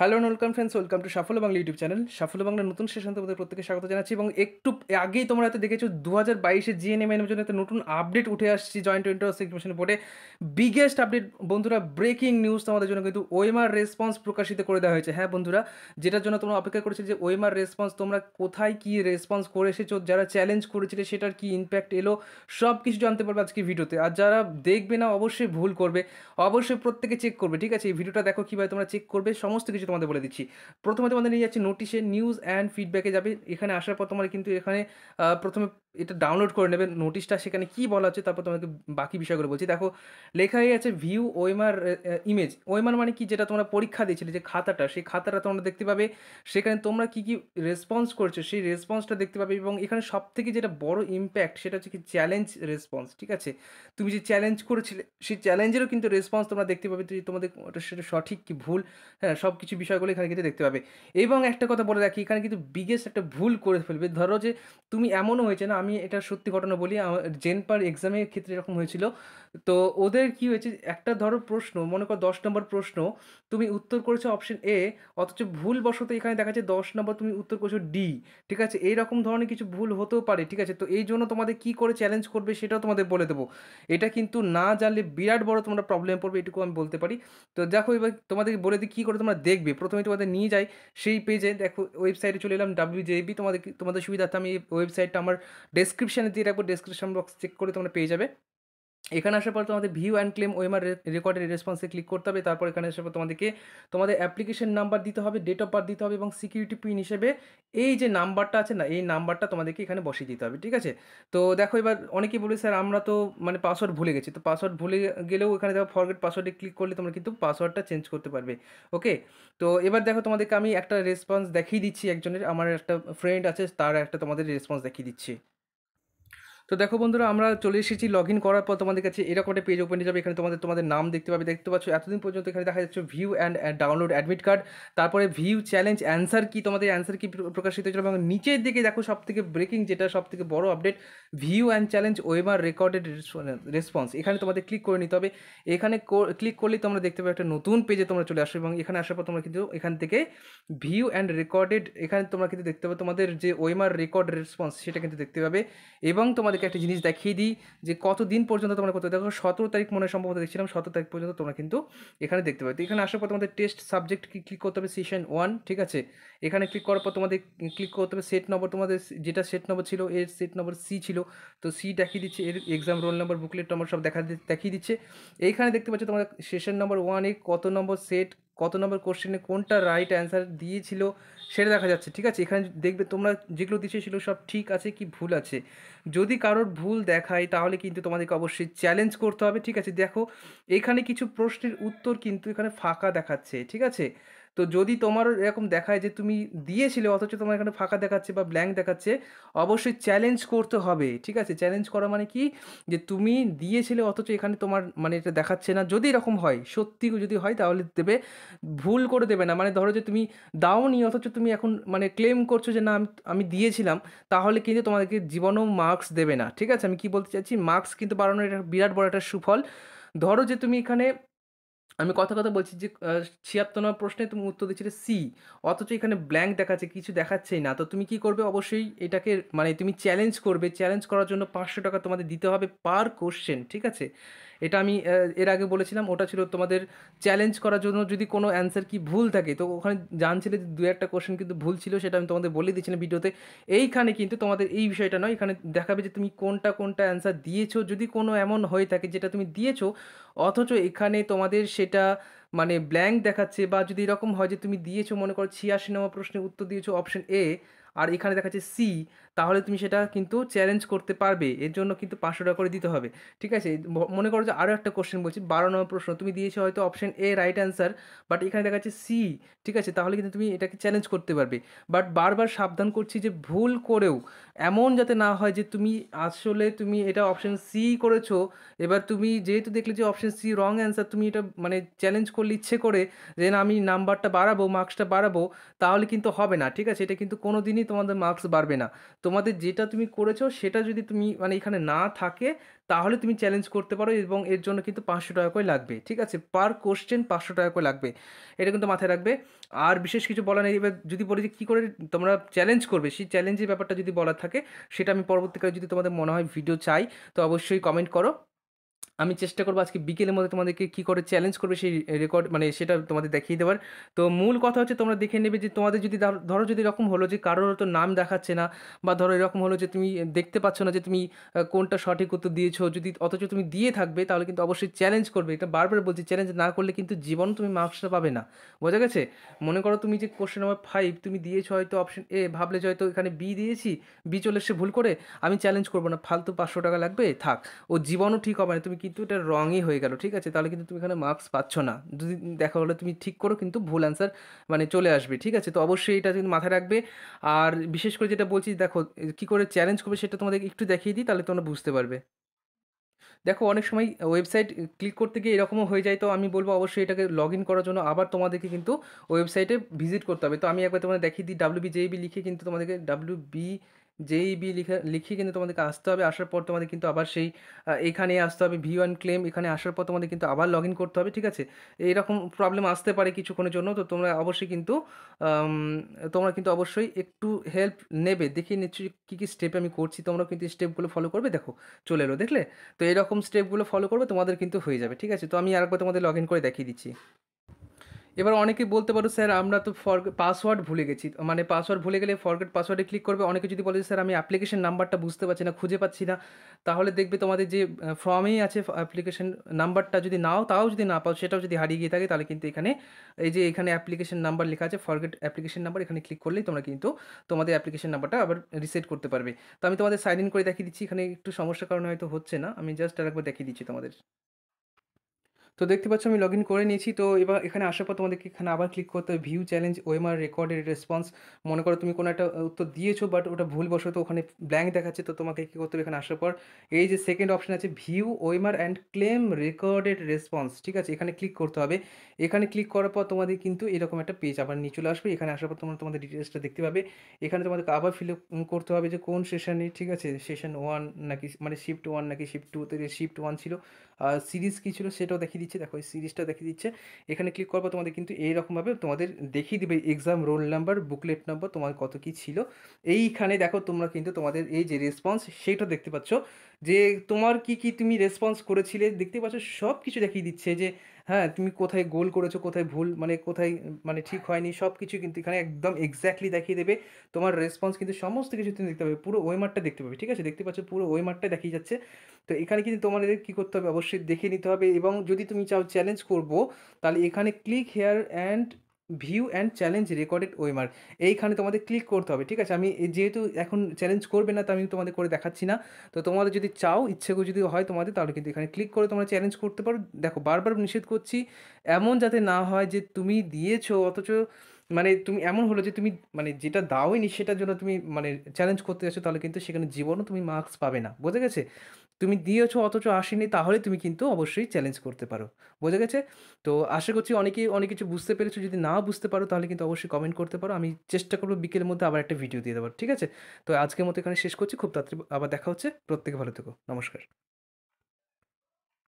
hello and welcome friends welcome to Safalya Bangla YouTube channel সাফল্য বাংলা নতুন session তোমাদের প্রত্যেকে স্বাগত জানাচ্ছি এবং একটু আগেই তোমরা হয়তো দেখেছো দু হাজার বাইশে এর জন্য একটা নতুন আপডেট উঠে আসছি জয়েন্ট ইন্টার এক্সামিনেশন বোর্ডে বিগেস্ট আপডেট বন্ধুরা ব্রেকিং নিউজ তোমাদের জন্য কিন্তু ওয়েমার রেসপন্স প্রকাশিত করে দেওয়া হয়েছে হ্যাঁ বন্ধুরা যেটার জন্য তোমরা অপেক্ষা করেছে যে ওয়েমার রেসপন্স তোমরা কোথায় কী রেসপন্স করে এসেছো যারা চ্যালেঞ্জ করেছিলে সেটার কী ইম্প্যাক্ট এলো সব কিছু জানতে পারবে আজকে ভিডিওতে আর যারা দেখবে না অবশ্যই ভুল করবে অবশ্যই প্রত্যেকে চেক করবে ঠিক আছে এই ভিডিওটা দেখো কীভাবে তোমরা চেক করবে সমস্ত কিছু কিছু তোমাদের বলে দিচ্ছি প্রথমে তোমাদের নিয়ে যাচ্ছে নোটিশে নিউজ অ্যান্ড ফিডব্যাকে যাবে এখানে আসার পর তোমার কিন্তু এখানে প্রথমে এটা ডাউনলোড করে নেবে নোটিশটা সেখানে কি বলা হচ্ছে তারপর তোমাকে বাকি বিষয়গুলো বলছি দেখো লেখা হয়ে আছে ভিউ ওয়েমার ইমেজ ওয়েমার মানে কি যেটা তোমরা পরীক্ষা দিয়েছিলে যে খাতাটা সেই খাতাটা তোমরা দেখতে পাবে সেখানে তোমরা কি কি রেসপন্স করছো সেই রেসপন্সটা দেখতে পাবে এবং এখানে সব থেকে যেটা বড় ইম্প্যাক্ট সেটা হচ্ছে কি চ্যালেঞ্জ রেসপন্স ঠিক আছে তুমি যে চ্যালেঞ্জ করেছিলে সেই চ্যালেঞ্জেরও কিন্তু রেসপন্স তোমরা দেখতে পাবে তোমাদের সেটা সঠিক কি ভুল হ্যাঁ সব কিছু বিষয়গুলো এখানে কিন্তু দেখতে পাবে এবং একটা কথা বলে রাখি এখানে কিন্তু বিগেস্ট একটা ভুল করে ফেলবে ধরো যে তুমি এমনও হয়েছে না আমি এটা সত্যি ঘটনা বলি জেন পার এক্সামের ক্ষেত্রে এরকম হয়েছিল তো ওদের কি হয়েছে একটা ধরো প্রশ্ন মনে করো দশ নম্বর প্রশ্ন তুমি উত্তর করেছো অপশন এ অথচ ভুলবশত এখানে দেখা যাচ্ছে দশ নম্বর তুমি উত্তর করেছো ডি ঠিক আছে এই রকম ধরনের কিছু ভুল হতেও পারে ঠিক আছে তো এই জন্য তোমাদের কি করে চ্যালেঞ্জ করবে সেটাও তোমাদের বলে দেবো এটা কিন্তু না জানলে বিরাট বড় তোমরা প্রবলেম পড়বে এটুকু আমি বলতে পারি তো দেখো এবার তোমাদেরকে বলে দিই কী করে তোমরা দেখবে প্রথমে তোমাদের নিয়ে যাই সেই পেজে দেখো ওয়েবসাইটে চলে এলাম ডাব্লিউ জেবি তোমাদের তোমাদের সুবিধার্থে আমি এই ওয়েবসাইটটা আমার ডেসক্রিপশানে দিয়ে রাখবো ডেসক্রিপশন বক্স চেক করে তোমরা পেয়ে যাবে এখানে আসার পর তোমাদের ভিউ অ্যান্ড ক্লেম ওএমআর রেকর্ডের রেসপন্সে ক্লিক করতে হবে তারপর এখানে আসার পর তোমাদেরকে তোমাদের অ্যাপ্লিকেশন নাম্বার দিতে হবে ডেট অফ বার্থ দিতে হবে এবং সিকিউরিটি পিন হিসেবে এই যে নাম্বারটা আছে না এই নাম্বারটা তোমাদেরকে এখানে বসিয়ে দিতে হবে ঠিক আছে তো দেখো এবার অনেকেই বলে স্যার আমরা তো মানে পাসওয়ার্ড ভুলে গেছি তো পাসওয়ার্ড ভুলে গেলেও এখানে দেখো ফরগেট পাসওয়ার্ডে ক্লিক করলে তোমরা কিন্তু পাসওয়ার্ডটা চেঞ্জ করতে পারবে ওকে তো এবার দেখো তোমাদেরকে আমি একটা রেসপন্স দেখিয়ে দিচ্ছি একজনের আমার একটা ফ্রেন্ড আছে তার একটা তোমাদের রেসপন্স দেখিয়ে দিচ্ছি তো দেখো বন্ধুরা আমরা চলে এসেছি লগ ইন করার পর তোমাদের কাছে এরকম একটা পেজ ওপেন হয়ে যাবে এখানে তোমাদের তোমাদের নাম দেখতে পাবে দেখতে পাচ্ছ এতদিন পর্যন্ত এখানে দেখা যাচ্ছে view and download admit card তারপরে ভিউ চ্যালেঞ্জ অ্যান্সার কি তোমাদের অ্যান্সার কি প্রকাশিত হয়েছিল এবং নিচের দিকে দেখো সব থেকে ব্রেকিং যেটা সব থেকে বড় update view and challenge OMR recorded response এখানে তোমাদের ক্লিক করে নিতে হবে এখানে ক্লিক করলে তোমরা দেখতে পাবে একটা নতুন পেজে তোমরা চলে আসো এবং এখানে আসার পর তোমরা কিন্তু এখান থেকে ভিউ অ্যান্ড রেকর্ডেড এখানে তোমরা কিন্তু দেখতে পাবে তোমাদের যে ওয়েমার রেকর্ড রেসপন্স সেটা কিন্তু দেখতে পাবে এবং তোমাদের তোমাদেরকে একটা জিনিস দেখিয়ে দিই যে কত দিন পর্যন্ত তোমরা করতে দেখো সতেরো তারিখ মনে সম্ভবত দেখছিলাম সতেরো তারিখ পর্যন্ত তোমরা কিন্তু এখানে দেখতে পাবে এখানে আসার পর তোমাদের টেস্ট সাবজেক্ট ক্লিক করতে হবে সেশন ওয়ান ঠিক আছে এখানে ক্লিক করার পর তোমাদের ক্লিক করতে হবে সেট নম্বর তোমাদের যেটা সেট নম্বর ছিল এর সেট নম্বর সি ছিল তো সি দেখিয়ে দিচ্ছে এর exam roll number booklet number সব দেখা দেখিয়ে দিচ্ছে এইখানে দেখতে পাচ্ছ তোমাদের সেশন নম্বর ওয়ানে কত নম্বর সেট কত নম্বর কোশ্চেনে কোনটা রাইট অ্যান্সার দিয়েছিল সেটা দেখা যাচ্ছে ঠিক আছে এখানে দেখবে তোমরা যেগুলো দিয়েছিল সব ঠিক আছে কি ভুল আছে যদি কারোর ভুল দেখায় তাহলে কিন্তু তোমাদেরকে অবশ্যই চ্যালেঞ্জ করতে হবে ঠিক আছে দেখো এখানে কিছু প্রশ্নের উত্তর কিন্তু এখানে ফাঁকা দেখাচ্ছে ঠিক আছে তো যদি তোমার এরকম দেখায় যে তুমি দিয়েছিলে অথচ তোমার এখানে ফাঁকা দেখাচ্ছে বা ব্ল্যাঙ্ক দেখাচ্ছে অবশ্যই চ্যালেঞ্জ করতে হবে ঠিক আছে চ্যালেঞ্জ করা মানে কি যে তুমি দিয়েছিলে অথচ এখানে তোমার মানে এটা দেখাচ্ছে না যদি এরকম হয় সত্যি যদি হয় তাহলে দেবে ভুল করে দেবে না মানে ধরো যে তুমি দাওনি অথচ তুমি এখন মানে ক্লেম করছো যে না আমি দিয়েছিলাম তাহলে কিন্তু তোমাদেরকে জীবনেও মার্কস দেবে না ঠিক আছে আমি কি বলতে চাইছি মার্কস কিন্তু বাড়ানোর এটা বিরাট বড় একটা সুফল ধরো যে তুমি এখানে আমি কথা কথা বলছি যে ছিয়াত্তর নম্বর প্রশ্নে তুমি উত্তর দিচ্ছিলে সি অথচ এখানে ব্ল্যাঙ্ক দেখাচ্ছে কিছু দেখাচ্ছেই না তো তুমি কি করবে অবশ্যই এটাকে মানে তুমি চ্যালেঞ্জ করবে চ্যালেঞ্জ করার জন্য পাঁচশো টাকা তোমাদের দিতে হবে পার কোশ্চেন ঠিক আছে এটা আমি এর আগে বলেছিলাম ওটা ছিল তোমাদের চ্যালেঞ্জ করার জন্য যদি কোনো অ্যান্সার কি ভুল থাকে তো ওখানে জানছিলে যে দু একটা কোশ্চেন কিন্তু ভুল ছিল সেটা আমি তোমাদের বলে দিয়েছিলাম ভিডিওতে এইখানে কিন্তু তোমাদের এই বিষয়টা নয় এখানে দেখাবে যে তুমি কোনটা কোনটা অ্যান্সার দিয়েছো যদি কোনো এমন হয়ে থাকে যেটা তুমি দিয়েছো অথচ এখানে তোমাদের সেটা মানে ব্ল্যাঙ্ক দেখাচ্ছে বা যদি এরকম হয় যে তুমি দিয়েছো মনে করো ছিয়াশি নম্বর প্রশ্নের উত্তর দিয়েছো অপশন এ আর এখানে দেখাচ্ছে সি তাহলে তুমি সেটা কিন্তু চ্যালেঞ্জ করতে পারবে এর জন্য কিন্তু পাঁচশো টাকা করে দিতে হবে ঠিক আছে মনে করো যে আরও একটা কোশ্চেন বলছি বারো নম্বর প্রশ্ন তুমি দিয়েছো হয়তো option A right answer but এখানে দেখাচ্ছে সি ঠিক আছে তাহলে কিন্তু তুমি এটাকে চ্যালেঞ্জ করতে পারবে বাট বারবার সাবধান করছি যে ভুল করেও এমন যাতে না হয় যে তুমি আসলে তুমি এটা অপশন সি করেছো এবার তুমি যেহেতু দেখলে যে অপশন সি রং অ্যান্সার তুমি এটা মানে চ্যালেঞ্জ করলে ইচ্ছে করে যে না আমি নাম্বারটা বাড়াবো মার্কসটা বাড়াবো তাহলে কিন্তু হবে না ঠিক আছে এটা কিন্তু কোনো দিনই দিনই তোমাদের মার্কস বাড়বে না তোমাদের যেটা তুমি করেছো সেটা যদি তুমি মানে এখানে না থাকে তাহলে তুমি চ্যালেঞ্জ করতে পারো এবং এর জন্য কিন্তু পাঁচশো টাকা করে লাগবে ঠিক আছে পার কোশ্চেন পাঁচশো টাকা করে লাগবে এটা কিন্তু মাথায় রাখবে আর বিশেষ কিছু বলা নেই এবার যদি বলি যে কী করে তোমরা চ্যালেঞ্জ করবে সেই চ্যালেঞ্জের ব্যাপারটা যদি বলা থাকে সেটা আমি পরবর্তীকালে যদি তোমাদের মনে হয় ভিডিও চাই তো অবশ্যই কমেন্ট করো আমি চেষ্টা করবো আজকে বিকেলের মধ্যে তোমাদেরকে কী করে চ্যালেঞ্জ করবে সেই রেকর্ড মানে সেটা তোমাদের দেখিয়ে দেওয়ার তো মূল কথা হচ্ছে তোমরা দেখে নেবে যে তোমাদের যদি ধরো যদি এরকম হলো যে কারোর তো নাম দেখাচ্ছে না বা ধরো এরকম হলো যে তুমি দেখতে পাচ্ছ না যে তুমি কোনটা সঠিক উত্তর দিয়েছো যদি অথচ তুমি দিয়ে থাকবে তাহলে কিন্তু অবশ্যই চ্যালেঞ্জ করবে এটা বারবার বলছি চ্যালেঞ্জ না করলে কিন্তু জীবন তুমি মার্কসটা পাবে না বোঝা গেছে মনে করো তুমি যে কোশ্চেন নাম্বার ফাইভ তুমি দিয়েছো হয়তো অপশন এ ভাবলে যে হয়তো এখানে বি দিয়েছি বি চলে এসে ভুল করে আমি চ্যালেঞ্জ করবো না ফালতু পাঁচশো টাকা লাগবে থাক ও জীবনও ঠিক হবে না তুমি কি কিন্তু এটা রঙই হয়ে গেল ঠিক আছে তাহলে কিন্তু তুমি এখানে মার্কস পাচ্ছ না যদি দেখা হলে তুমি ঠিক করো কিন্তু ভুল অ্যান্সার মানে চলে আসবে ঠিক আছে তো অবশ্যই এটা কিন্তু মাথায় রাখবে আর বিশেষ করে যেটা বলছি দেখো কী করে চ্যালেঞ্জ করবে সেটা তোমাদের একটু দেখিয়ে দিই তাহলে তোমরা বুঝতে পারবে দেখো অনেক সময় ওয়েবসাইট ক্লিক করতে গিয়ে এরকমও হয়ে যায় তো আমি বলবো অবশ্যই এটাকে লগ ইন করার জন্য আবার তোমাদেরকে কিন্তু ওয়েবসাইটে ভিজিট করতে হবে তো আমি একবার তোমাদের দেখিয়ে দিই ডাব্লিউ বি লিখে কিন্তু তোমাদেরকে ডাব্লিউ বি যেই বি লিখে লিখে কিন্তু তোমাদেরকে আসতে হবে আসার পর তোমাদের কিন্তু আবার সেই এখানে আসতে হবে ভি ওয়ান ক্লেম এখানে আসার পর তোমাদের কিন্তু আবার লগ ইন করতে হবে ঠিক আছে এইরকম প্রবলেম আসতে পারে কিছুক্ষণের জন্য তো তোমরা অবশ্যই কিন্তু তোমরা কিন্তু অবশ্যই একটু হেল্প নেবে দেখিয়ে নিশ্চয়ই কী কী স্টেপ আমি করছি তোমরা কিন্তু স্টেপগুলো ফলো করবে দেখো চলে এলো দেখলে তো এরকম স্টেপগুলো ফলো করবে তোমাদের কিন্তু হয়ে যাবে ঠিক আছে তো আমি আরেকবার তোমাদের লগ ইন করে দেখিয়ে দিচ্ছি এবার অনেকে বলতে পারো স্যার আমরা তো ফর পাসওয়ার্ড ভুলে গেছি মানে পাসওয়ার্ড ভুলে গেলে ফরগেট পাসওয়ার্ডে ক্লিক করবে অনেকে যদি বলে স্যার আমি অ্যাপ্লিকেশন নাম্বারটা বুঝতে পারছি না খুঁজে পাচ্ছি না তাহলে দেখবে তোমাদের যে ফর্মেই আছে অ্যাপ্লিকেশন নাম্বারটা যদি নাও তাও যদি না পাও সেটাও যদি হারিয়ে গিয়ে থাকে তাহলে কিন্তু এখানে এই যে এখানে অ্যাপ্লিকেশন নাম্বার লেখা আছে ফরগেট অ্যাপ্লিকেশন নাম্বার এখানে ক্লিক করলেই তোমরা কিন্তু তোমাদের অ্যাপ্লিকেশন নাম্বারটা আবার রিসেট করতে পারবে তো আমি তোমাদের সাইন ইন করে দেখিয়ে দিচ্ছি এখানে একটু সমস্যার কারণে হয়তো হচ্ছে না আমি জাস্ট আরেকবার দেখিয়ে দিচ্ছি তোমাদের তো দেখতে পাচ্ছ আমি লগ ইন করে নিয়েছি তো এবার এখানে আসার পর তোমাদেরকে এখানে আবার ক্লিক করতে হবে ভিউ চ্যালেঞ্জ ওএমআর রেকর্ডের রেসপন্স মনে করো তুমি কোনো একটা উত্তর দিয়েছো বাট ওটা ভুলবশত ওখানে ব্ল্যাঙ্ক দেখাচ্ছে তো তোমাকে কী করতে হবে এখানে আসার পর এই যে সেকেন্ড অপশন আছে view OMR and claim recorded response ঠিক আছে এখানে ক্লিক করতে হবে এখানে ক্লিক করার পর তোমাদের কিন্তু এরকম একটা পেজ আবার নিয়ে চলে আসবে এখানে আসার পর তোমরা তোমাদের ডিটেলসটা দেখতে পাবে এখানে তোমাদেরকে আবার ফিল করতে হবে যে কোন সেশনে ঠিক আছে সেশন ওয়ান নাকি মানে শিফট ওয়ান নাকি শিফট টু শিফট ওয়ান ছিল আর সিরিজ কী ছিল সেটাও দেখিয়ে দিচ্ছে দেখো এই সিরিজটা দেখিয়ে দিচ্ছে এখানে ক্লিক করবো তোমাদের কিন্তু এইরকমভাবে তোমাদের দেখিয়ে দিবে exam roll number booklet number তোমার কত কি ছিল এইখানে দেখো তোমরা কিন্তু তোমাদের এই যে রেসপন্স সেইটা দেখতে পাচ্ছ যে তোমার কি কি তুমি রেসপন্স করেছিলে দেখতে পাচ্ছ সব কিছু দেখিয়ে দিচ্ছে যে হ্যাঁ তুমি কোথায় গোল করেছো কোথায় ভুল মানে কোথায় মানে ঠিক হয়নি সব কিছু কিন্তু এখানে একদম এক্স্যাক্টলি দেখিয়ে দেবে তোমার রেসপন্স কিন্তু সমস্ত কিছু তুমি দেখতে পাবে পুরো ওয়েমারটা দেখতে পাবে ঠিক আছে দেখতে পাচ্ছ পুরো ওয়েমারটা দেখিয়ে যাচ্ছে তো এখানে কিন্তু তোমাদের কী করতে হবে অবশ্যই দেখে নিতে হবে এবং যদি তুমি চাও চ্যালেঞ্জ করবো তাহলে এখানে click here and view and challenge recorded OMR এইখানে তোমাদের ক্লিক করতে হবে ঠিক আছে আমি যেহেতু এখন চ্যালেঞ্জ করবে না তো আমি তোমাদের করে দেখাচ্ছি না তো তোমাদের যদি চাও ইচ্ছে করে যদি হয় তোমাদের তাহলে কিন্তু এখানে ক্লিক করে তোমরা চ্যালেঞ্জ করতে পারো দেখো বারবার নিষেধ করছি এমন যাতে না হয় যে তুমি দিয়েছো অথচ মানে তুমি এমন হলো যে তুমি মানে যেটা দাওইনি সেটার জন্য তুমি মানে চ্যালেঞ্জ করতে যাচ্ছো তাহলে কিন্তু সেখানে জীবনও তুমি মার্কস পাবে না বুঝে গেছে তুমি দিয়েছো অথচ আসেনি তাহলে তুমি কিন্তু অবশ্যই চ্যালেঞ্জ করতে পারো বোঝা গেছে তো আশা করছি অনেকেই অনেক কিছু বুঝতে পেরেছো যদি না বুঝতে পারো তাহলে কিন্তু অবশ্যই কমেন্ট করতে পারো আমি চেষ্টা করবো বিকেলের মধ্যে আবার একটা ভিডিও দিয়ে দেবো ঠিক আছে তো আজকের মতো এখানে শেষ করছি খুব তাড়াতাড়ি আবার দেখা হচ্ছে প্রত্যেকে ভালো থেকো নমস্কার